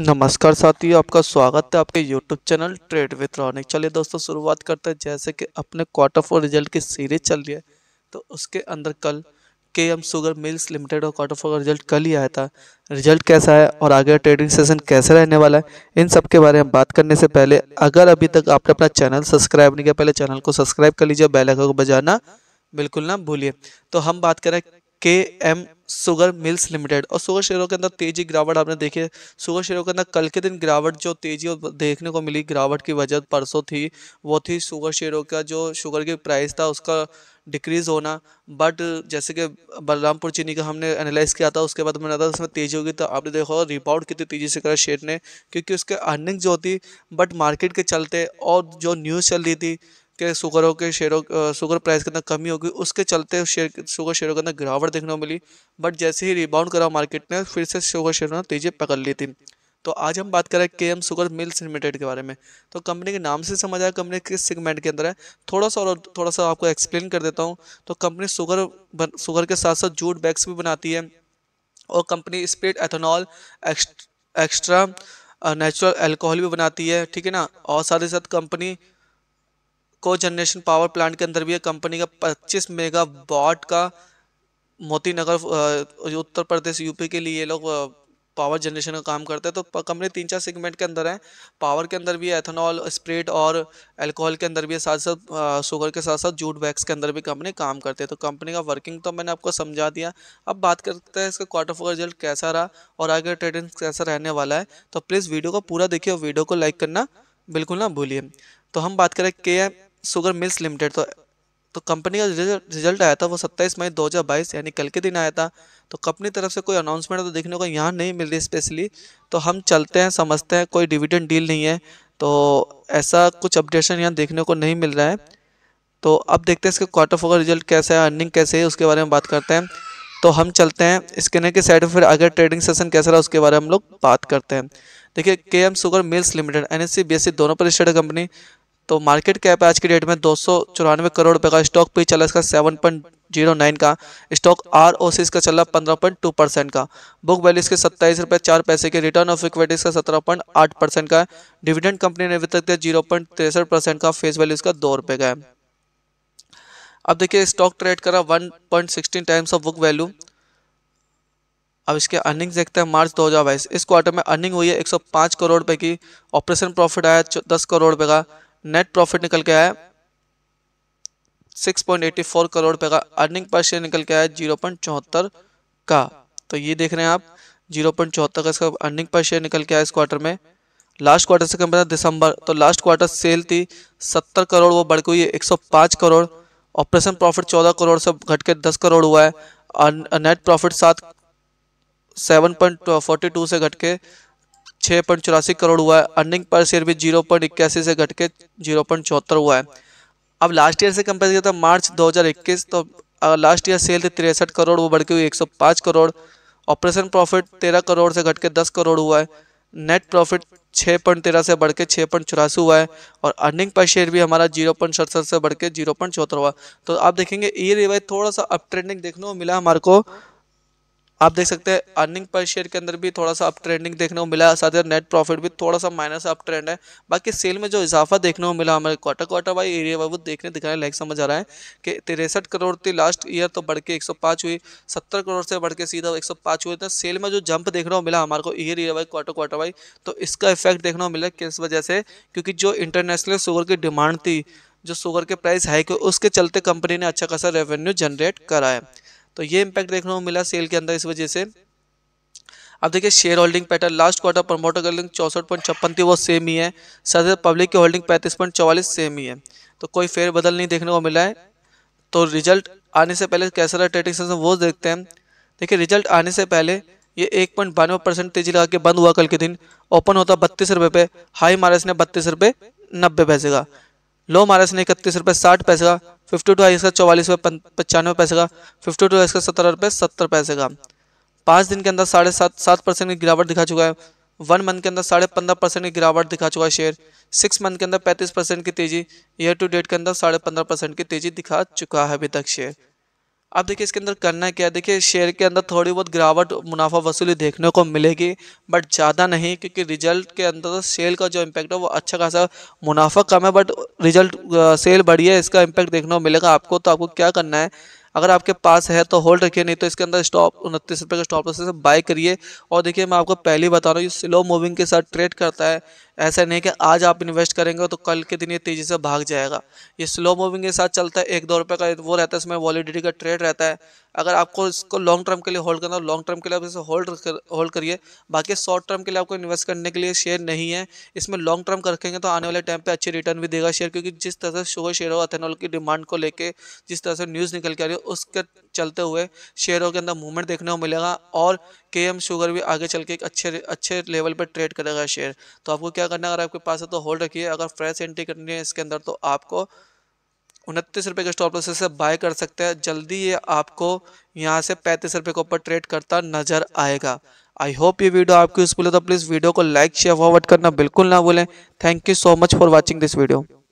नमस्कार साथियों आपका स्वागत है आपके YouTube channel trade with Ronik चलिए दोस्तों शुरुआत करते हैं जैसे कि अपने क्वार्टर फोर रिजल्ट की सीरीज चल रही है तो उसके अंदर कल K M sugar mills limited और क्वार्टर फोर का रिजल्ट कल ही आया था रिजल्ट कैसा है और आगे ट्रेडिंग सेशन कैसे रहने वाला है इन सब के बारे में बात करने से पहले अगर अभी तक आपने अपना चैनल सब्सक्राइब नहीं किया पहले चैनल को सब्सक्राइब कर लीजिए बैलैक को बजाना बिल्कुल ना भूलिए तो हम बात करें K M sugar mills limited और सुगर शेयरों के अंदर तेजी गिरावट आपने देखी सुगर शेयरों के अंदर कल के दिन गिरावट जो तेजी देखने को मिली गिरावट की वजह परसों थी वो थी सुगर शेयरों का जो शुगर की प्राइस था उसका डिक्रीज़ होना बट जैसे कि बलरामपुर चीनी का हमने एनालाइज किया था उसके बाद मैंने उसमें तेज़ी होगी तो आपने देखा रिपोर्ट कितनी तेज़ी से करा शेयर ने क्योंकि उसके अर्निंग जो होती बट मार्केट के चलते और जो न्यूज़ चल रही थी के शुगरों के शेयरों शुगर प्राइस के अंदर कमी होगी उसके चलते शेयर शुगर शेयरों के अंदर गिरावट देखने को मिली बट जैसे ही रिबाउंड करा मार्केट ने फिर से शुगर शेयरों ने तेजी पकड़ ली थी तो आज हम बात करें K M sugar mills limited के बारे में तो कंपनी के नाम से समझ आया कंपनी किस सेगमेंट के अंदर है थोड़ा सा और थोड़ा सा आपको एक्सप्लेन कर देता हूँ तो कंपनी शुगर शुगर के साथ साथ जूट बैग्स भी बनाती है और company spirit ethanol extra natural alcohol भी बनाती है ठीक है ना और साथ ही साथ कंपनी को जनरेशन पावर प्लांट के अंदर भी कंपनी का 25 मेगावाट का मोती नगर उत्तर प्रदेश यूपी के लिए ये लोग पावर जनरेशन का काम करते हैं तो कंपनी तीन चार सेगमेंट के अंदर है पावर के अंदर भी एथेनॉल स्प्रिट और अल्कोहल के अंदर भी साथ साथ शुगर के साथ साथ जूट वैक्स के अंदर भी कंपनी काम करते हैं तो कंपनी का वर्किंग तो मैंने आपको समझा दिया अब बात करते हैं इसका क्वार्टर फोर रिजल्ट कैसा रहा और आगे ट्रेडिंग कैसा रहने वाला है तो प्लीज़ वीडियो को पूरा देखिए और वीडियो को लाइक करना बिल्कुल ना भूलिए तो हम बात करें के सुगर मिल्स लिमिटेड तो तो कंपनी का रिजल्ट आया था वो 27 मई 2022 यानी कल के दिन आया था तो कंपनी तरफ से कोई अनाउंसमेंट तो देखने को यहाँ नहीं मिल रही स्पेशली तो हम चलते हैं समझते हैं कोई डिविडेंड डील नहीं है तो ऐसा कुछ अपडेशन यहाँ देखने को नहीं मिल रहा है तो अब देखते हैं इसके क्वार्टर फोर रिजल्ट कैसा है अर्निंग कैसे है उसके बारे में बात करते हैं तो हम चलते हैं इसके नए के साइड फिर अगर ट्रेडिंग सेशन कैसा रहा उसके बारे में हम लोग बात करते हैं देखिए K M sugar mills limited N S दोनों पर रजिस्टर्ड है कंपनी तो मार्केट कैप है आज की डेट में दो करोड़ रुपए का स्टॉक पी चला इसका सेवन पॉइंट जीरो नाइन का स्टॉक आर ओ सी इसका चल रहा पंद्रह पॉइंट टू परसेंट का बुक वैल्यू इसके सत्ताईस रुपये चार पैसे के रिटर्न ऑफ इक्विटी का सत्रह पॉइंट आठ परसेंट का डिविडेंड कंपनी ने अभी तक दिया जीरो पॉइंट तिरसठ परसेंट का फेस वैल्यू इसका दो रुपये का है अब देखिए स्टॉक ट्रेड करा one point sixteen times of book value अब इसके अर्निंग देखते हैं मार्च 2022 इस क्वार्टर में अर्निंग हुई है 105 करोड़ रुपए की ऑपरेशन प्रॉफिट आया 10 करोड़ रुपए का नेट प्रॉफिट निकल के आया 6.84 करोड़ रुपए का अर्निंग पर शेयर निकल के आया जीरो का तो ये देख रहे हैं आप जीरो का इसका अर्निंग पर शेयर निकल के आया इस क्वार्टर में लास्ट क्वार्टर से कंपनी दिसंबर तो लास्ट क्वार्टर सेल थी 70 करोड़ वो बढ़ गई है 105 करोड़ ऑपरेशन प्रॉफिट 14 करोड़ से घट के 10 करोड़ हुआ है और नेट प्रॉफिट सात सेवन से घट के छः पॉइंट चौरासी करोड़ हुआ है अर्निंग पर शेयर भी जीरो पॉइंट इक्यासी से घट के जीरो पॉइंट चौहत्तर हुआ है अब लास्ट ईयर से कंपेयर किया था तो मार्च 2021 तो लास्ट ईयर सेल थी तिरसठ करोड़ वो बढ़ के हुई 105 करोड़ ऑपरेशन प्रॉफिट 13 करोड़ से घट के 10 करोड़ हुआ है नेट प्रॉफिट छः पॉइंट तेरह से बढ़ के छः पॉइंट चौरासी हुआ है और अर्निंग पर शेयर भी हमारा जीरो पॉइंट सड़सठ से बढ़ के जीरो पॉइंट चौहत्तर हुआ तो आप देखेंगे ये रिवाइज थोड़ा सा अप ट्रेंडिंग देखने को मिला हमारे को आप देख सकते हैं अर्निंग पर शेयर के अंदर भी थोड़ा सा अप ट्रेंडिंग देखने को मिला साथ ही नेट प्रॉफिट भी थोड़ा सा माइनस अप ट्रेंड है बाकी सेल में जो इजाफा देखने को मिला हमारे quarter quarter Y year Y वो देखने दिखाने लायक समझ आ रहा है कि तिरसठ करोड़ थी लास्ट ईयर तो बढ़ के पाँच हुई सत्तर करोड़ से बढ़ के सीधा पाँच हुई तो सेल में जो जंप देखने को मिला हमारे को year year Y quarter quarter Y तो इसका इफेक्ट देखने को मिला किस वजह से क्योंकि जो इंटरनेशनल शुगर की डिमांड थी जो शुगर के प्राइस हाइक उसके चलते कंपनी ने अच्छा खासा रेवेन्यू जनरेट करा है तो ये इम्पैक्ट देखने को मिला सेल के अंदर इस वजह से अब देखिए share holding pattern last quarter promoter का होल्डिंग चौसठ पॉइंट छप्पन थी वो सेम ही है सदर पब्लिक की होल्डिंग पैंतीस पॉइंट चौवालीस सेम ही है तो कोई बदल नहीं देखने को मिला है तो रिजल्ट आने से पहले कैसा रहा ट्रेडिंग सेशन वो देखते हैं देखिए रिजल्ट आने से पहले ये एक पॉइंट बानवे परसेंट तेजी लगा के बंद हुआ कल के दिन ओपन होता बत्तीस रुपये पे हाई मारस ने बत्तीस रुपये नब्बे पैसे का लो मारस ने इकतीस रुपये साठ पैसे का फिफ्टी टू आई इसका चौवालीस रुपये पचानवे पैसे का फिफ्टी टू है इसका सत्रह रुपये सत्तर पैसे का पाँच दिन के अंदर साढ़े सात सात परसेंट की गिरावट दिखा चुका है वन मंथ के अंदर साढ़े पंद्रह परसेंट की गिरावट दिखा चुका है शेयर सिक्स मंथ के अंदर पैंतीस परसेंट की तेजी ईयर टू डेट के अंदर साढ़े पंद्रह परसेंट की तेजी दिखा चुका है अभी तक शेयर अब देखिए इसके अंदर करना क्या है देखिए शेयर के अंदर थोड़ी बहुत गिरावट मुनाफा वसूली देखने को मिलेगी बट ज़्यादा नहीं क्योंकि रिजल्ट के अंदर सेल तो का जो इम्पैक्ट है वो अच्छा खासा मुनाफा कम है बट रिजल्ट सेल बढ़ी है इसका इम्पैक्ट देखने को मिलेगा आपको तो आपको क्या करना है अगर आपके पास है तो होल्ड रखिए नहीं तो इसके अंदर स्टॉप उनतीस रुपये का स्टॉप से बाय करिए और देखिए मैं आपको पहले बता रहा हूँ स्लो मूविंग के साथ ट्रेड करता है ऐसा नहीं कि आज आप इन्वेस्ट करेंगे तो कल के दिन ये तेज़ी से भाग जाएगा ये स्लो मूविंग के साथ चलता है एक दो रुपये का वो रहता है इसमें वॉलीडिटी का ट्रेड रहता है अगर आपको इसको लॉन्ग टर्म के लिए होल्ड करना हो लॉन्ग टर्म के लिए आप इसे होल्ड कर, होल्ड करिए बाकी शॉर्ट टर्म के लिए आपको इन्वेस्ट करने के लिए शेयर नहीं है इसमें लॉन्ग टर्म रखेंगे तो आने वाले टाइम पर अच्छे रिटर्न भी देगा शेयर क्योंकि जिस तरह से शुगर शेयर और एथेनॉल की डिमांड को लेकर जिस तरह से न्यूज़ निकल के आ रही है उसके चलते हुए शेयरों के अंदर मूवमेंट देखने को मिलेगा और के एम शुगर भी आगे चल के एक अच्छे अच्छे लेवल पर ट्रेड करेगा शेयर तो आपको क्या करना है अगर आपके पास है तो होल्ड रखिए अगर फ्रेश एंट्री करनी है इसके अंदर तो आपको उनतीस रुपये के स्टॉप लॉस से बाय कर सकते हैं जल्दी ये आपको यहाँ से पैंतीस रुपये के ऊपर ट्रेड करता नजर आएगा आई होप ये वीडियो आपको यूजफुल है तो प्लीज़ वीडियो को लाइक शेयर फॉरवर्ड करना बिल्कुल ना भूलें thank you so much for watching this video